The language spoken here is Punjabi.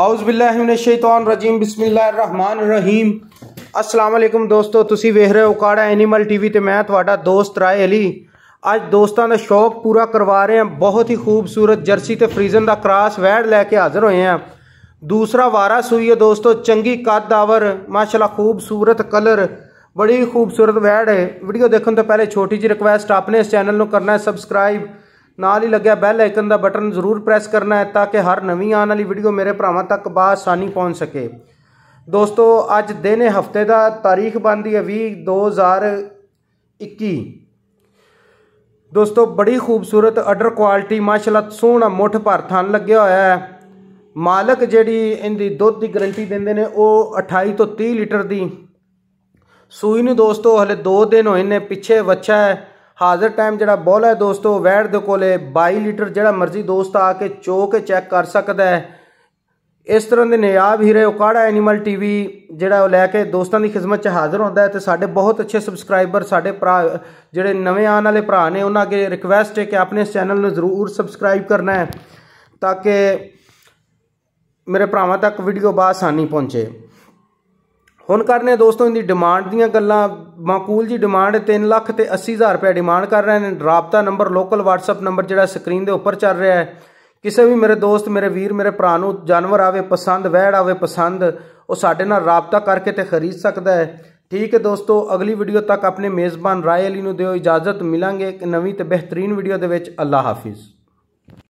औजबिल्लाशतम बिस्मिल्लाहमानरहीम असलम दोस्तों तुम वेख रहे हो काड़ा एनीमल वी तो मैं थोड़ा दोस्त राय अली अज दोस्तों का शौक पूरा करवा रहे हैं बहुत ही खूबसूरत जर्सी तो फ्रीजन का क्रास वैड लैके हाजिर हो दूसरा वारा सूई है दोस्तों चंकी कद आवर माशाला खूबसूरत कलर बड़ी खूबसूरत वैड है वीडियो देखने तो पहले छोटी जी रिक्वेस्ट अपने इस चैनल को करना है सबसक्राइब ਨਾਲ ਹੀ ਲੱਗਿਆ ਬੈਲ ਆਈਕਨ ਦਾ ਬਟਨ ਜ਼ਰੂਰ ਪ੍ਰੈਸ ਕਰਨਾ ਹੈ ਤਾਂ ਕਿ ਹਰ ਨਵੀਂ ਆਉਣ ਵਾਲੀ ਵੀਡੀਓ ਮੇਰੇ ਭਰਾਵਾਂ ਤੱਕ ਆਸਾਨੀ ਪਹੁੰਚ ਸਕੇ ਦੋਸਤੋ ਅੱਜ ਦਿਨ ਹੈ ਹਫਤੇ ਦਾ ਤਾਰੀਖ ਬੰਦੀ ਹੈ 20 2021 ਦੋਸਤੋ ਬੜੀ ਖੂਬਸੂਰਤ ਆਰਡਰ ਕੁਆਲਿਟੀ ਮਾਸ਼ਾਅੱਲਾ ਸੋਹਣਾ ਮੁੱਠ ਭਰ ਥਣ ਲੱਗਿਆ ਹੋਇਆ ਹੈ ਮਾਲਕ ਜਿਹੜੀ ਇਹਦੀ ਦੁੱਧ ਦੀ ਗਾਰੰਟੀ ਦਿੰਦੇ ਨੇ ਉਹ 28 ਤੋਂ 30 ਲੀਟਰ ਦੀ ਸੂਈ ਨੂੰ ਦੋਸਤੋ ਹਲੇ 2 ਦਿਨ ਹੋਏ ਨੇ ਪਿੱਛੇ ਵੱਛਾ ਹੈ ਹਾਜ਼ਰ ਟਾਈਮ ਜਿਹੜਾ ਬੋਲ ਹੈ ਦੋਸਤੋ ਵੈੜ ਦੇ ਕੋਲੇ 22 ਲੀਟਰ ਜਿਹੜਾ ਮਰਜ਼ੀ ਦੋਸਤ ਆ ਕੇ ਚੋ ਕੇ ਚੈੱਕ ਕਰ ਸਕਦਾ ਹੈ ਇਸ ਤਰ੍ਹਾਂ ਦੇ ਨਿਆਬ ਹੀਰੇ ਉਕਾੜਾ ਐਨੀਮਲ ਟੀਵੀ ਜਿਹੜਾ ਉਹ ਲੈ ਕੇ ਦੋਸਤਾਂ ਦੀ ਖਿਦਮਤ 'ਚ ਹਾਜ਼ਰ ਹੁੰਦਾ ਹੈ ਤੇ ਸਾਡੇ ਬਹੁਤ ਅੱਛੇ ਸਬਸਕ੍ਰਾਈਬਰ ਸਾਡੇ ਭਰਾ ਜਿਹੜੇ ਨਵੇਂ ਆਉਣ ਵਾਲੇ ਭਰਾ ਨੇ ਉਹਨਾਂ ਅਗੇ ਰਿਕਵੈਸਟ ਹੈ ਕਿ ਆਪਣੇ ਇਸ ਚੈਨਲ ਨੂੰ ਜ਼ਰੂਰ ਸਬਸਕ੍ਰਾਈਬ ਕਰਨਾ ਹੈ ਤਾਂ ਕਿ ਮੇਰੇ ਭਰਾਵਾਂ ਤੱਕ ਵੀਡੀਓ ਬਾਸਾਨੀ ਪਹੁੰਚੇ ਹੁਣ ਕਰਨੇ ਦੋਸਤੋ ਇਹਦੀ ਡਿਮਾਂਡ ਦੀਆਂ ਗੱਲਾਂ ਮਾਕੂਲ ਜੀ ਡਿਮਾਂਡ 3 ਲੱਖ ਤੇ 80 ਹਜ਼ਾਰ ਰੁਪਏ ਡਿਮਾਂਡ ਕਰ ਰਹੇ ਨੇ ਰਾਬਤਾ ਨੰਬਰ ਲੋਕਲ WhatsApp ਨੰਬਰ ਜਿਹੜਾ ਸਕਰੀਨ ਦੇ ਉੱਪਰ ਚੱਲ ਰਿਹਾ ਹੈ ਕਿਸੇ ਵੀ ਮੇਰੇ ਦੋਸਤ ਮੇਰੇ ਵੀਰ ਮੇਰੇ ਭਰਾ ਨੂੰ ਜਾਨਵਰ ਆਵੇ ਪਸੰਦ ਵਹਿੜ ਆਵੇ ਪਸੰਦ ਉਹ ਸਾਡੇ ਨਾਲ ਰਾਬਤਾ ਕਰਕੇ ਤੇ ਖਰੀਦ ਸਕਦਾ ਹੈ ਠੀਕ ਹੈ ਦੋਸਤੋ ਅਗਲੀ ਵੀਡੀਓ ਤੱਕ ਆਪਣੇ ਮੇਜ਼ਬਾਨ ਰਾਏ ਅਲੀ ਨੂੰ ਦਿਓ ਇਜਾਜ਼ਤ ਮਿਲਾਂਗੇ ਇੱਕ ਨਵੀਂ ਤੇ ਬਿਹਤਰੀਨ ਵੀਡੀਓ ਦੇ ਵਿੱਚ ਅੱਲਾ ਹਾਫਿਜ਼